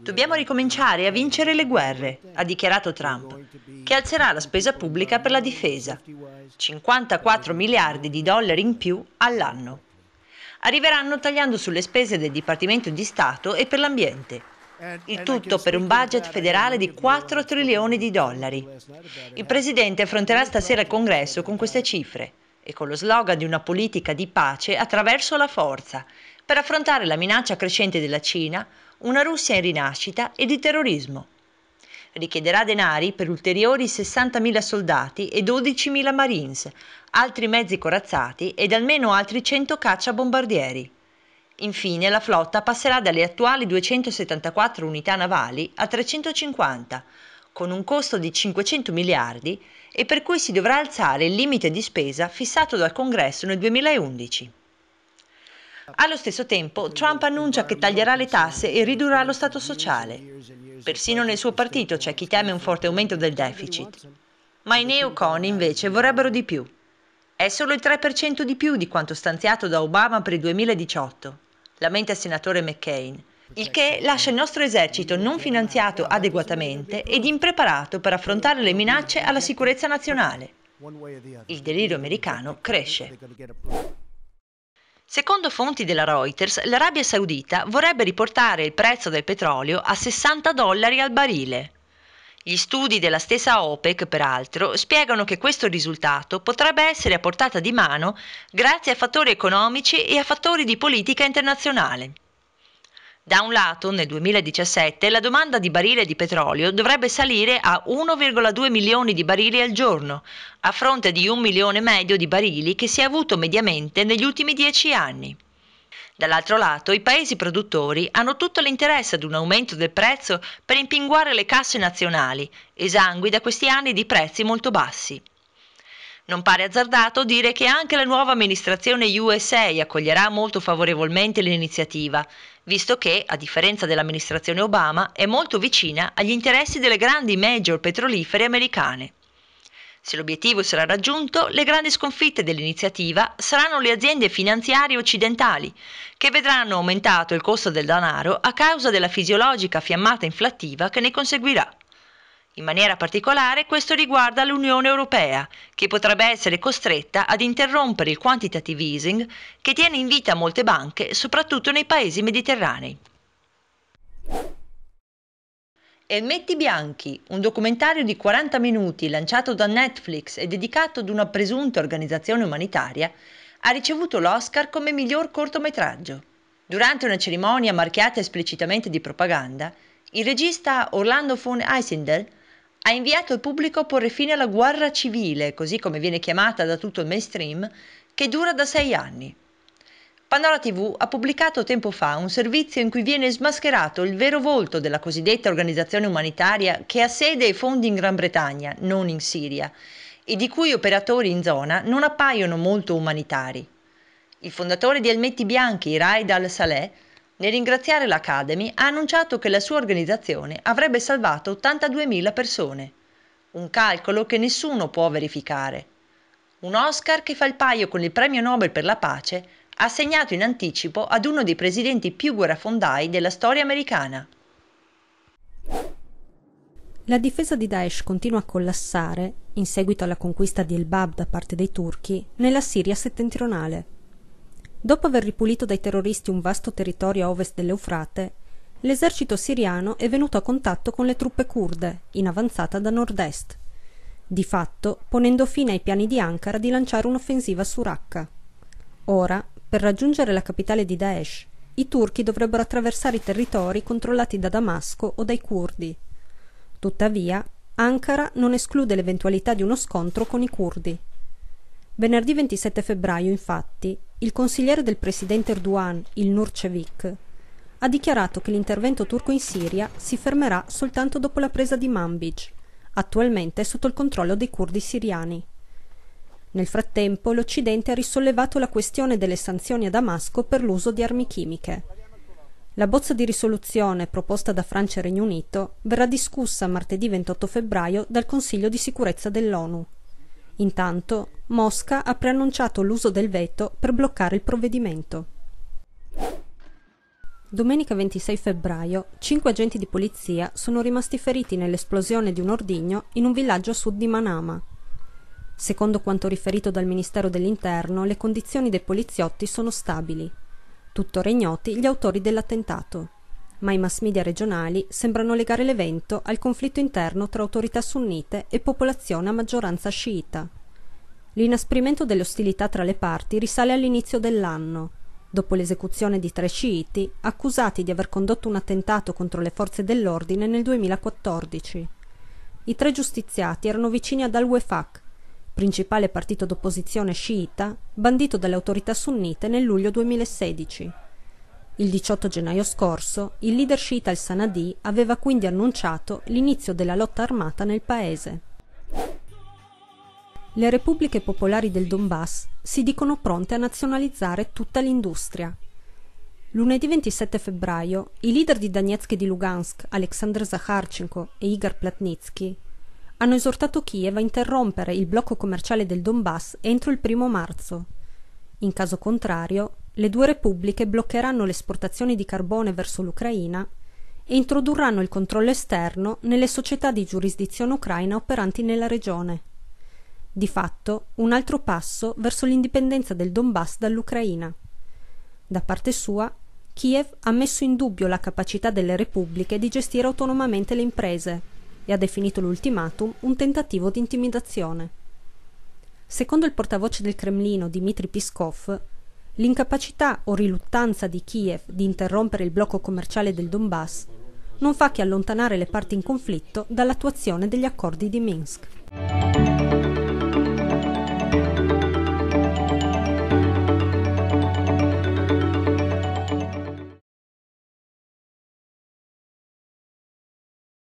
Dobbiamo ricominciare a vincere le guerre, ha dichiarato Trump, che alzerà la spesa pubblica per la difesa, 54 miliardi di dollari in più all'anno. Arriveranno tagliando sulle spese del Dipartimento di Stato e per l'ambiente, il tutto per un budget federale di 4 trilioni di dollari. Il Presidente affronterà stasera il Congresso con queste cifre e con lo slogan di una politica di pace attraverso la forza, per affrontare la minaccia crescente della Cina, una Russia in rinascita e di terrorismo. Richiederà denari per ulteriori 60.000 soldati e 12.000 marines, altri mezzi corazzati ed almeno altri 100 cacciabombardieri. Infine la flotta passerà dalle attuali 274 unità navali a 350, con un costo di 500 miliardi e per cui si dovrà alzare il limite di spesa fissato dal Congresso nel 2011. Allo stesso tempo, Trump annuncia che taglierà le tasse e ridurrà lo Stato sociale. Persino nel suo partito c'è chi teme un forte aumento del deficit. Ma i neocon invece vorrebbero di più. È solo il 3% di più di quanto stanziato da Obama per il 2018, lamenta il senatore McCain, il che lascia il nostro esercito non finanziato adeguatamente ed impreparato per affrontare le minacce alla sicurezza nazionale. Il delirio americano cresce. Secondo fonti della Reuters, l'Arabia Saudita vorrebbe riportare il prezzo del petrolio a 60 dollari al barile. Gli studi della stessa OPEC, peraltro, spiegano che questo risultato potrebbe essere a portata di mano grazie a fattori economici e a fattori di politica internazionale. Da un lato, nel 2017, la domanda di barile di petrolio dovrebbe salire a 1,2 milioni di barili al giorno, a fronte di un milione e medio di barili che si è avuto mediamente negli ultimi dieci anni. Dall'altro lato, i paesi produttori hanno tutto l'interesse ad un aumento del prezzo per impinguare le casse nazionali, esangui da questi anni di prezzi molto bassi. Non pare azzardato dire che anche la nuova amministrazione USA accoglierà molto favorevolmente l'iniziativa, visto che, a differenza dell'amministrazione Obama, è molto vicina agli interessi delle grandi major petrolifere americane. Se l'obiettivo sarà raggiunto, le grandi sconfitte dell'iniziativa saranno le aziende finanziarie occidentali, che vedranno aumentato il costo del denaro a causa della fisiologica fiammata inflattiva che ne conseguirà. In maniera particolare questo riguarda l'Unione Europea, che potrebbe essere costretta ad interrompere il quantitative easing che tiene in vita molte banche, soprattutto nei paesi mediterranei. Elmetti Bianchi, un documentario di 40 minuti lanciato da Netflix e dedicato ad una presunta organizzazione umanitaria, ha ricevuto l'Oscar come miglior cortometraggio. Durante una cerimonia marchiata esplicitamente di propaganda, il regista Orlando von Eisendel ha inviato il pubblico a porre fine alla guerra civile, così come viene chiamata da tutto il mainstream, che dura da sei anni. Pandora TV ha pubblicato tempo fa un servizio in cui viene smascherato il vero volto della cosiddetta organizzazione umanitaria che ha sede e fondi in Gran Bretagna, non in Siria, e di cui operatori in zona non appaiono molto umanitari. Il fondatore di Elmetti Bianchi, Raid al-Saleh, nel ringraziare l'Academy ha annunciato che la sua organizzazione avrebbe salvato 82.000 persone, un calcolo che nessuno può verificare. Un Oscar che fa il paio con il Premio Nobel per la pace assegnato in anticipo ad uno dei presidenti più guerrafondai della storia americana. La difesa di Daesh continua a collassare, in seguito alla conquista di El Bab da parte dei turchi, nella Siria settentrionale. Dopo aver ripulito dai terroristi un vasto territorio a ovest dell'Eufrate, l'esercito siriano è venuto a contatto con le truppe kurde, in avanzata da nord-est, di fatto ponendo fine ai piani di Ankara di lanciare un'offensiva su Raqqa. Ora, per raggiungere la capitale di Daesh, i turchi dovrebbero attraversare i territori controllati da Damasco o dai curdi. Tuttavia, Ankara non esclude l'eventualità di uno scontro con i curdi. Venerdì 27 febbraio, infatti, il consigliere del presidente Erdogan, il Nurcevic, ha dichiarato che l'intervento turco in Siria si fermerà soltanto dopo la presa di Manbij, attualmente sotto il controllo dei curdi siriani. Nel frattempo, l'Occidente ha risollevato la questione delle sanzioni a Damasco per l'uso di armi chimiche. La bozza di risoluzione proposta da Francia e Regno Unito verrà discussa martedì 28 febbraio dal Consiglio di sicurezza dell'ONU. Intanto, Mosca ha preannunciato l'uso del veto per bloccare il provvedimento. Domenica 26 febbraio, cinque agenti di polizia sono rimasti feriti nell'esplosione di un ordigno in un villaggio a sud di Manama. Secondo quanto riferito dal Ministero dell'Interno, le condizioni dei poliziotti sono stabili. Tuttora ignoti gli autori dell'attentato ma i mass media regionali sembrano legare l'evento al conflitto interno tra autorità sunnite e popolazione a maggioranza sciita. L'inasprimento delle ostilità tra le parti risale all'inizio dell'anno, dopo l'esecuzione di tre sciiti accusati di aver condotto un attentato contro le forze dell'ordine nel 2014. I tre giustiziati erano vicini ad Al-Wefaq, principale partito d'opposizione sciita, bandito dalle autorità sunnite nel luglio 2016. Il 18 gennaio scorso il leader sciita al-Sanadi aveva quindi annunciato l'inizio della lotta armata nel paese. Le repubbliche popolari del Donbass si dicono pronte a nazionalizzare tutta l'industria. Lunedì 27 febbraio i leader di Donetsk e di Lugansk, Aleksandr Zakharchenko e Igor Platnitsky, hanno esortato Kiev a interrompere il blocco commerciale del Donbass entro il primo marzo. In caso contrario, le due repubbliche bloccheranno le esportazioni di carbone verso l'Ucraina e introdurranno il controllo esterno nelle società di giurisdizione ucraina operanti nella regione. Di fatto, un altro passo verso l'indipendenza del Donbass dall'Ucraina. Da parte sua, Kiev ha messo in dubbio la capacità delle repubbliche di gestire autonomamente le imprese e ha definito l'ultimatum un tentativo di intimidazione. Secondo il portavoce del Cremlino Dmitry Piskov, L'incapacità o riluttanza di Kiev di interrompere il blocco commerciale del Donbass non fa che allontanare le parti in conflitto dall'attuazione degli accordi di Minsk.